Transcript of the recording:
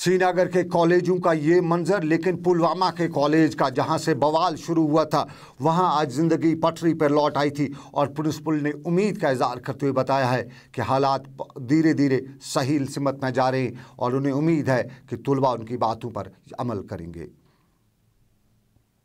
श्रीनगर के कॉलेजों का ये मंजर लेकिन पुलवामा के कॉलेज का जहां से बवाल शुरू हुआ था वहां आज ज़िंदगी पटरी पर लौट आई थी और प्रिंसिपल ने उम्मीद का इजहार करते हुए बताया है कि हालात धीरे धीरे सही सिमत में जा रहे हैं और उन्हें उम्मीद है कि तलबा उनकी बातों पर अमल करेंगे